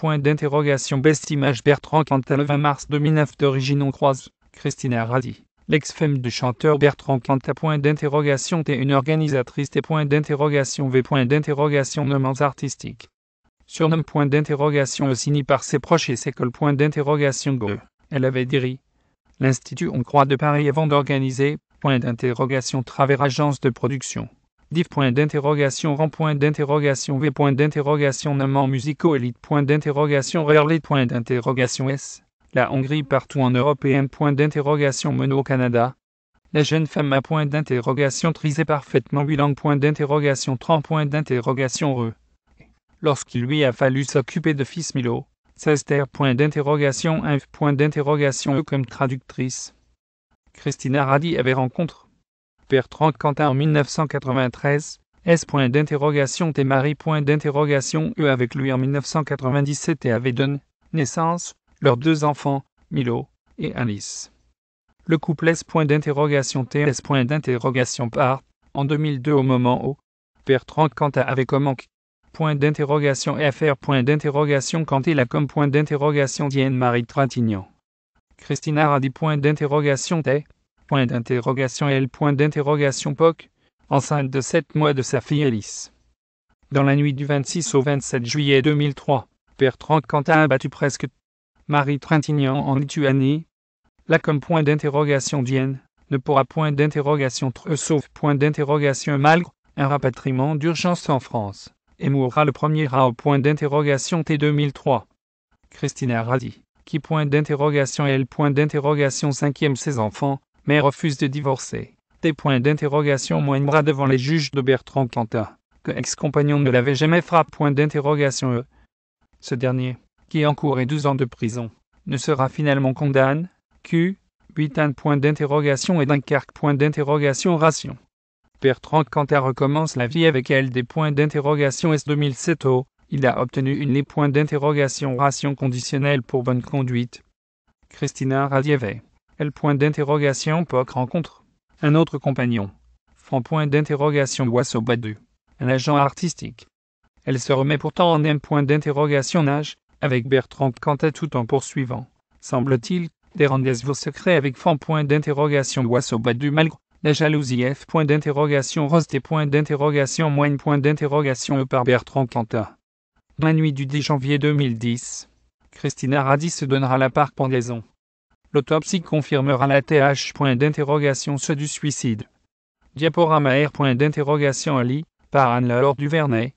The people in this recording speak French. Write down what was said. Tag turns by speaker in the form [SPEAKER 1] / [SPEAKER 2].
[SPEAKER 1] Point d'interrogation Bestimage Bertrand Cantat le 20 mars 2009 d'origine hongroise, Christina Radi. L'ex-femme du chanteur Bertrand Cantat. Point d'interrogation T'es une organisatrice T'es point d'interrogation V point d'interrogation Nommance artistique. Surnom point d'interrogation e signé par ses proches et ses point d'interrogation Go. E. Elle avait dit l'Institut hongrois de Paris avant d'organiser point d'interrogation travers agence de production div point d'interrogation rang point d'interrogation v point d'interrogation nommant musicaux élite point d'interrogation rarely point d'interrogation s la Hongrie partout en Europe et un point d'interrogation mono au Canada la jeune femme à point d'interrogation trisé parfaitement huit langues point d'interrogation 30 point d'interrogation re lorsqu'il lui a fallu s'occuper de fils Milo 16 point d'interrogation un point d'interrogation e comme traductrice Christina Radi avait rencontre Bertrand Quentin en 1993, S. Point d'interrogation T. Marie. Point d'interrogation E avec lui en 1997 et avait donné naissance, leurs deux enfants, Milo et Alice. Le couple S. Point d'interrogation T. S. Point d'interrogation part, en 2002 au moment où Bertrand quentin avait comment Point d'interrogation FR. Point d'interrogation il a comme point d'interrogation Diane Marie Tratignan. Christina dit Point d'interrogation T point d'interrogation L, point d'interrogation POC, enceinte de 7 mois de sa fille Alice. Dans la nuit du 26 au 27 juillet 2003, Bertrand quentin a battu presque Marie Trintignant en Lituanie. Là comme point d'interrogation Dienne, ne pourra point d'interrogation sauf point d'interrogation malgré un rapatriement d'urgence en France, et mourra le premier rat au point d'interrogation T 2003. Christina Radi, qui point d'interrogation L point d'interrogation cinquième ses enfants, mais refuse de divorcer. Des points d'interrogation bras devant les juges de Bertrand Cantat, que ex-compagnon ne l'avait jamais frappé. Point d'interrogation euh. Ce dernier, qui encourait 12 ans de prison, ne sera finalement condamné. Q. 8 point d'interrogation et Dunkerque point d'interrogation ration. Bertrand Cantat recommence la vie avec elle des points d'interrogation S 2007 O. Il a obtenu une les points d'interrogation ration conditionnelle pour bonne conduite. Christina Point d'interrogation POC rencontre. Un autre compagnon. fond point d'interrogation badu, Un agent artistique. Elle se remet pourtant en un point d'interrogation nage, avec Bertrand Cantat tout en poursuivant, semble-t-il, des rendez-vous secrets avec Fan point d'interrogation badu, malgré la jalousie F point d'interrogation Rosté point d'interrogation Moine point d'interrogation e par Bertrand Cantat. La nuit du 10 janvier 2010, Christina Radis se donnera la part pendaison. L'autopsie confirmera la TH. Point d'interrogation ceux du suicide. Diaporama R. Point d'interrogation Ali, par Anne-Laure Duvernay,